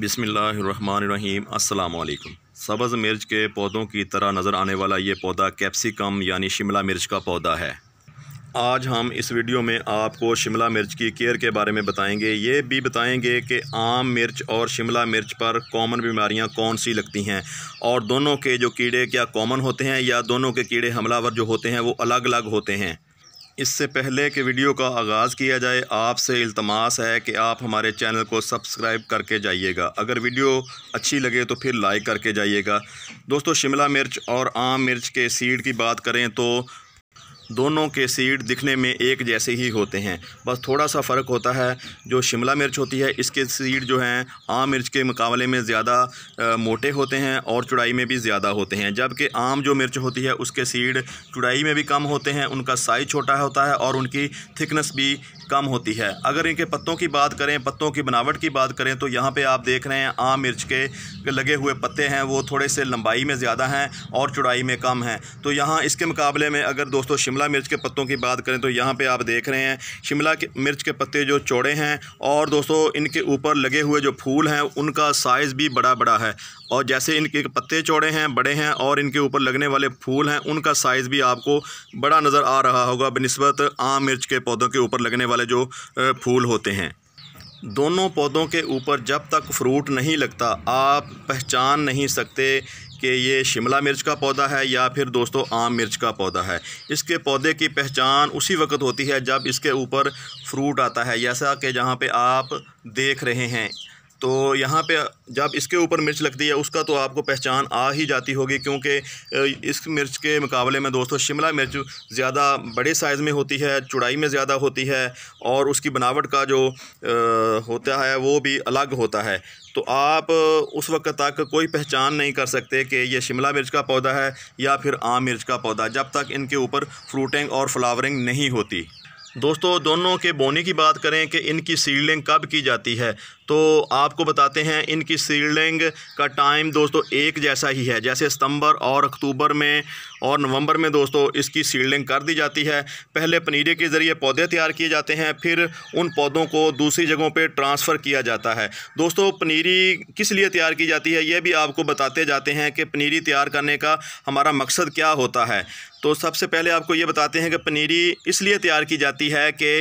बिसमीम् अल्लाम सब्ज़ मिर्च के पौधों की तरह नज़र आने वाला ये पौधा कैप्सिकम यानी शिमला मिर्च का पौधा है आज हम इस वीडियो में आपको शिमला मिर्च की केयर के बारे में बताएंगे ये भी बताएंगे कि आम मिर्च और शिमला मिर्च पर कॉमन बीमारियां कौन सी लगती हैं और दोनों के जो कीड़े क्या कॉमन होते हैं या दोनों के कीड़े हमलावर जो होते हैं वो अलग अलग होते हैं इससे पहले कि वीडियो का आगाज़ किया जाए आपसे इल्तमास है कि आप हमारे चैनल को सब्सक्राइब करके जाइएगा अगर वीडियो अच्छी लगे तो फिर लाइक करके जाइएगा दोस्तों शिमला मिर्च और आम मिर्च के सीड की बात करें तो दोनों के सीड दिखने में एक जैसे ही होते हैं बस थोड़ा सा फ़र्क होता है जो शिमला मिर्च होती है इसके सीड जो हैं आम मिर्च के मुकाबले में ज़्यादा मोटे होते हैं और चुड़ाई में भी ज़्यादा होते हैं जबकि आम जो मिर्च होती है उसके सीड चुड़ाई में भी कम होते हैं उनका साइज़ छोटा होता है और उनकी थिकनेस भी कम होती है अगर इनके पत्तों की बात करें पत्तों की बनावट की बात करें तो यहाँ पर आप देख रहे हैं आम मिर्च के लगे हुए पत्ते हैं वो थोड़े से लंबाई में ज़्यादा हैं और चुड़ाई में कम हैं तो यहाँ इसके मुकाबले में अगर दोस्तों शिमला शिमला मिर्च के पत्तों की बात करें तो यहाँ पे आप देख रहे हैं शिमला के मिर्च के पत्ते जो चौड़े हैं और दोस्तों इनके ऊपर लगे हुए जो फूल हैं उनका साइज़ भी बड़ा बड़ा है और जैसे इनके पत्ते चौड़े हैं बड़े हैं और इनके ऊपर लगने वाले फूल हैं उनका साइज़ भी आपको बड़ा नज़र आ रहा होगा बनस्बत आम मिर्च के पौधों के ऊपर लगने वाले जो फूल होते हैं दोनों पौधों के ऊपर जब तक फ्रूट नहीं लगता आप पहचान नहीं सकते कि ये शिमला मिर्च का पौधा है या फिर दोस्तों आम मिर्च का पौधा है इसके पौधे की पहचान उसी वक्त होती है जब इसके ऊपर फ्रूट आता है जैसा कि जहाँ पे आप देख रहे हैं तो यहाँ पे जब इसके ऊपर मिर्च लगती है उसका तो आपको पहचान आ ही जाती होगी क्योंकि इस मिर्च के मुकाबले में दोस्तों शिमला मिर्च ज़्यादा बड़े साइज़ में होती है चुड़ाई में ज़्यादा होती है और उसकी बनावट का जो आ, होता है वो भी अलग होता है तो आप उस वक्त तक कोई पहचान नहीं कर सकते कि ये शिमला मिर्च का पौधा है या फिर आम मिर्च का पौधा जब तक इनके ऊपर फ्रूटिंग और फ्लावरिंग नहीं होती दोस्तों दोनों के बोने की बात करें कि इनकी सीडलिंग कब की जाती है तो आपको बताते हैं इनकी सील्डिंग का टाइम दोस्तों एक जैसा ही है जैसे सितंबर और अक्टूबर में और नवंबर में दोस्तों इसकी सील्डिंग कर दी जाती है पहले पनीरे के ज़रिए पौधे तैयार किए जाते हैं फिर उन पौधों को दूसरी जगहों पर ट्रांसफ़र किया जाता है दोस्तों पनीरी किस लिए तैयार की जाती है ये भी आपको बताते जाते हैं कि पनीरी तैयार करने का हमारा मकसद क्या होता है तो सबसे पहले आपको ये बताते हैं कि पनीरी इसलिए तैयार की जाती है कि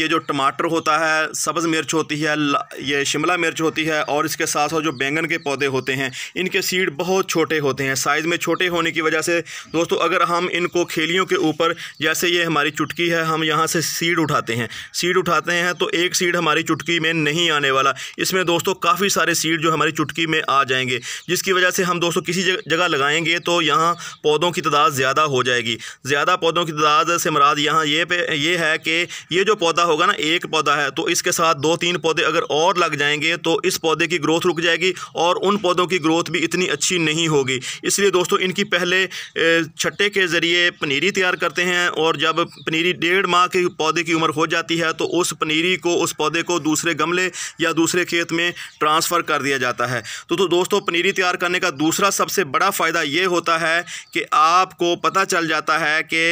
ये जो टमाटर होता है सब्ज़ मिर्च होती है ये शिमला मिर्च होती है और इसके साथ साथ जो बैंगन के पौधे होते हैं इनके सीड बहुत छोटे होते हैं साइज़ में छोटे होने की वजह से दोस्तों अगर हम इनको खेलियों के ऊपर जैसे ये हमारी चुटकी है हम यहाँ से सीड उठाते हैं सीड उठाते हैं तो एक सीड हमारी चुटकी में नहीं आने वाला इसमें दोस्तों काफ़ी सारे सीड जो हमारी चुटकी में आ जाएंगे जिसकी वजह से हम दोस्तों किसी जगह लगाएंगे तो यहाँ पौधों की तादाद ज़्यादा हो जाएगी ज़्यादा पौधों की तादाद से मराद यहाँ ये पे ये है कि ये जो पौधा होगा ना एक पौधा है तो इसके साथ दो तीन पौधे अगर और और लग जाएंगे तो इस पौधे की ग्रोथ रुक जाएगी और उन पौधों की ग्रोथ भी इतनी अच्छी नहीं होगी इसलिए दोस्तों इनकी पहले छट्टे के ज़रिए पनीरी तैयार करते हैं और जब पनीरी डेढ़ माह के पौधे की उम्र हो जाती है तो उस पनीरी को उस पौधे को दूसरे गमले या दूसरे खेत में ट्रांसफ़र कर दिया जाता है तो, तो दोस्तों पनीरी तैयार करने का दूसरा सबसे बड़ा फ़ायदा ये होता है कि आपको पता चल जाता है कि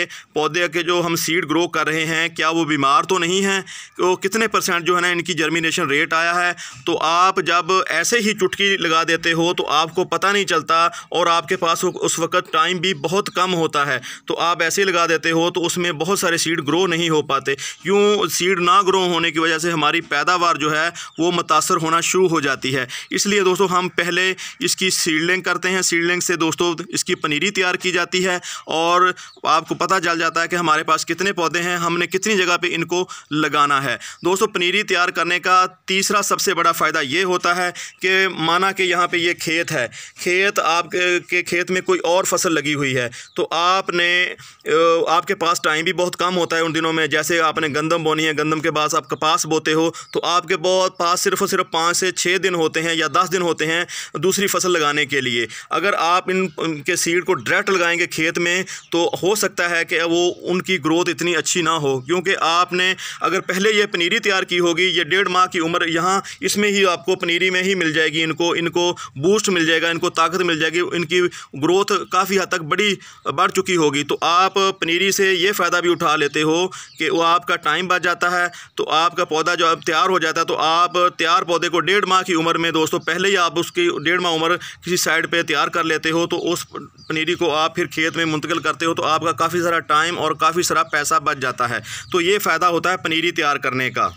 पौधे के जो हम सीड ग्रो कर रहे हैं क्या वो बीमार तो नहीं हैं तो कितने परसेंट जो है ना इनकी जर्मिनेशन रेट आया है तो आप जब ऐसे ही चुटकी लगा देते हो तो आपको पता नहीं चलता और आपके पास उस वक्त टाइम भी बहुत कम होता है तो आप ऐसे लगा देते हो तो उसमें बहुत सारे सीड ग्रो नहीं हो पाते क्यों सीड ना ग्रो होने की वजह से हमारी पैदावार जो है वो मुतासर होना शुरू हो जाती है इसलिए दोस्तों हम पहले इसकी सीडलिंग करते हैं सीडलिंग से दोस्तों इसकी पनीरी तैयार की जाती है और आपको पता चल जाता है कि हमारे पास कितने पौधे हैं हमने कितनी जगह पर इनको लगाना है दोस्तों पनीरी तैयार करने का तीसरा दूसरा सबसे बड़ा फ़ायदा ये होता है कि माना कि यहाँ पे ये खेत है खेत आपके के खेत में कोई और फसल लगी हुई है तो आपने आपके पास टाइम भी बहुत कम होता है उन दिनों में जैसे आपने गंदम बोनी है गंदम के बाद आप कपास बोते हो तो आपके बहुत पास सिर्फ और सिर्फ पाँच से छः दिन होते हैं या दस दिन होते हैं दूसरी फसल लगाने के लिए अगर आप इन के सीड को डायरेक्ट लगाएंगे खेत में तो हो सकता है कि वो उनकी ग्रोथ इतनी अच्छी ना हो क्योंकि आपने अगर पहले ये पनीरी तैयार की होगी ये डेढ़ माह की उम्र यहाँ इसमें ही आपको पनीरी में ही मिल जाएगी इनको इनको बूस्ट मिल जाएगा इनको ताकत मिल जाएगी इनकी ग्रोथ काफ़ी हद तक बड़ी बढ़ चुकी होगी तो आप पनीरी से ये फ़ायदा भी उठा लेते हो कि वो आपका टाइम बच जाता है तो आपका पौधा जो अब तैयार हो जाता है तो आप तैयार पौधे को डेढ़ माह की उम्र में दोस्तों पहले ही आप उसकी डेढ़ माह उम्र किसी साइड पर तैयार कर लेते हो तो उस पनीरी को आप फिर खेत में मुंतकिल करते हो तो आपका काफ़ी सारा टाइम और काफ़ी सारा पैसा बच जाता है तो ये फ़ायदा होता है पनीरी तैयार करने का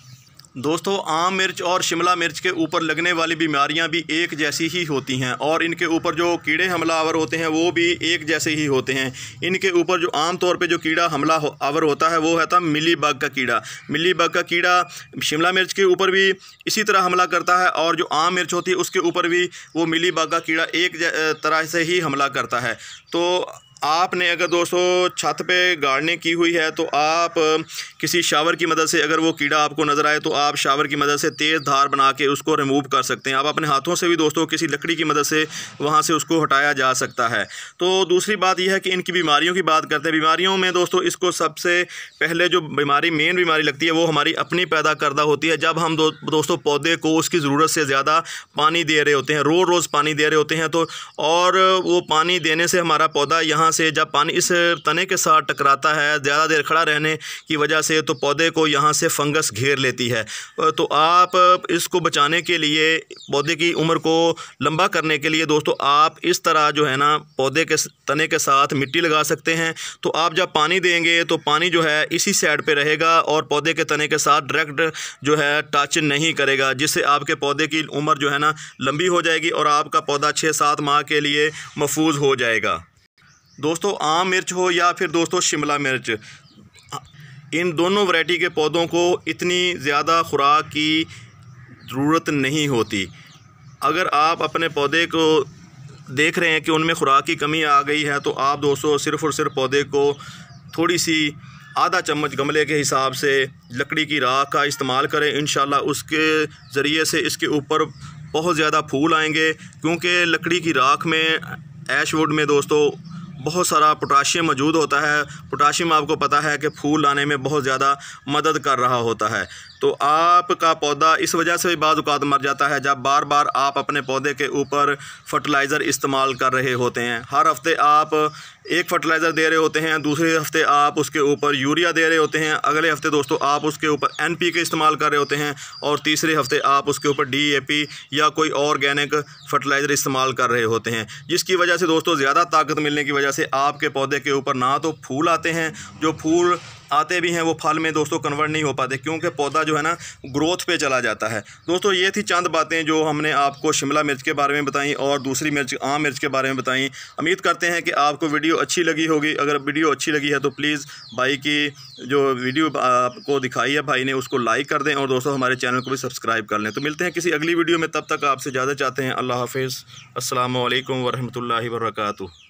दोस्तों आम मिर्च और शिमला मिर्च के ऊपर लगने वाली बीमारियां भी एक जैसी ही होती हैं और इनके ऊपर जो कीड़े हमलावर होते हैं वो भी एक जैसे ही होते हैं इनके ऊपर जो आम तौर पे जो कीड़ा हमला हो, आवर होता है वो है था मिली बग का कीड़ा मिली बग का कीड़ा शिमला मिर्च के ऊपर भी इसी तरह हमला करता है और जो आम मिर्च होती है उसके ऊपर भी वो मिली बाग का कीड़ा एक तरह से ही हमला करता है तो आपने अगर दोस्तों छत पे गाड़ने की हुई है तो आप किसी शावर की मदद से अगर वो कीड़ा आपको नज़र आए तो आप शावर की मदद से तेज़ धार बना के उसको रिमूव कर सकते हैं आप अपने हाथों से भी दोस्तों किसी लकड़ी की मदद से वहाँ से उसको हटाया जा सकता है तो दूसरी बात यह है कि इनकी बीमारियों की बात करते हैं बीमारियों में दोस्तों इसको सबसे पहले जो बीमारी मेन बीमारी लगती है वो हमारी अपनी पैदा करदा होती है जब हम दो, दोस्तों पौधे को उसकी ज़रूरत से ज़्यादा पानी दे रहे होते हैं रोज़ रोज़ पानी दे रहे होते हैं तो और वो पानी देने से हमारा पौधा यहाँ से जब पानी इस तने के साथ टकराता है ज़्यादा देर खड़ा रहने की वजह से तो पौधे को यहाँ से फंगस घेर लेती है तो आप इसको बचाने के लिए पौधे की उम्र को लंबा करने के लिए दोस्तों आप इस तरह जो है ना पौधे के तने के साथ मिट्टी लगा सकते हैं तो आप जब पानी देंगे तो पानी जो है इसी साइड पर रहेगा और पौधे के तने के साथ डायरेक्ट जो है टच नहीं करेगा जिससे आपके पौधे की उम्र जो है ना लंबी हो जाएगी और आपका पौधा छः सात माह के लिए महफूज हो जाएगा दोस्तों आम मिर्च हो या फिर दोस्तों शिमला मिर्च इन दोनों वैरायटी के पौधों को इतनी ज़्यादा खुराक की ज़रूरत नहीं होती अगर आप अपने पौधे को देख रहे हैं कि उनमें खुराक की कमी आ गई है तो आप दोस्तों सिर्फ़ और सिर्फ पौधे को थोड़ी सी आधा चम्मच गमले के हिसाब से लकड़ी की राख का इस्तेमाल करें इन उसके ज़रिए से इसके ऊपर बहुत ज़्यादा फूल आएंगे क्योंकि लकड़ी की राख में ऐशवुड में दोस्तों बहुत सारा पोटाशियम मौजूद होता है पोटाशियम आपको पता है कि फूल लाने में बहुत ज़्यादा मदद कर रहा होता है तो आपका पौधा इस वजह से भी बाज़ात मर जाता है जब बार बार आप अपने पौधे के ऊपर फर्टिलाइज़र इस्तेमाल कर रहे होते हैं हर हफ्ते आप एक फर्टिलाइज़र दे रहे होते हैं दूसरे हफ्ते आप उसके ऊपर यूरिया दे रहे होते हैं अगले हफ्ते दोस्तों आप उसके ऊपर एन पी के इस्तेमाल कर रहे होते हैं और तीसरे हफ्ते आप उसके ऊपर डी ए पी या कोई ऑर्गेनिक फर्टिलाइज़र इस्तेमाल कर रहे होते हैं जिसकी वजह से दोस्तों ज़्यादा ताकत मिलने की वजह से आपके पौधे के ऊपर ना तो फूल आते हैं जो फूल आते भी हैं वो फल में दोस्तों कन्वर्ट नहीं हो पाते क्योंकि पौधा जो है ना ग्रोथ पे चला जाता है दोस्तों ये थी चंद बातें जो हमने आपको शिमला मिर्च के बारे में बताई और दूसरी मिर्च आम मिर्च के बारे में बताई उम्मीद करते हैं कि आपको वीडियो अच्छी लगी होगी अगर वीडियो अच्छी लगी है तो प्लीज़ भाई की जो वीडियो आपको दिखाई है भाई ने उसको लाइक कर दें और दोस्तों हमारे चैनल को भी सब्सक्राइब कर लें तो मिलते हैं किसी अगली वीडियो में तब तक आपसे ज़्यादा चाहते हैं अल्लाह हाफिज़ असल वरहमल वर्का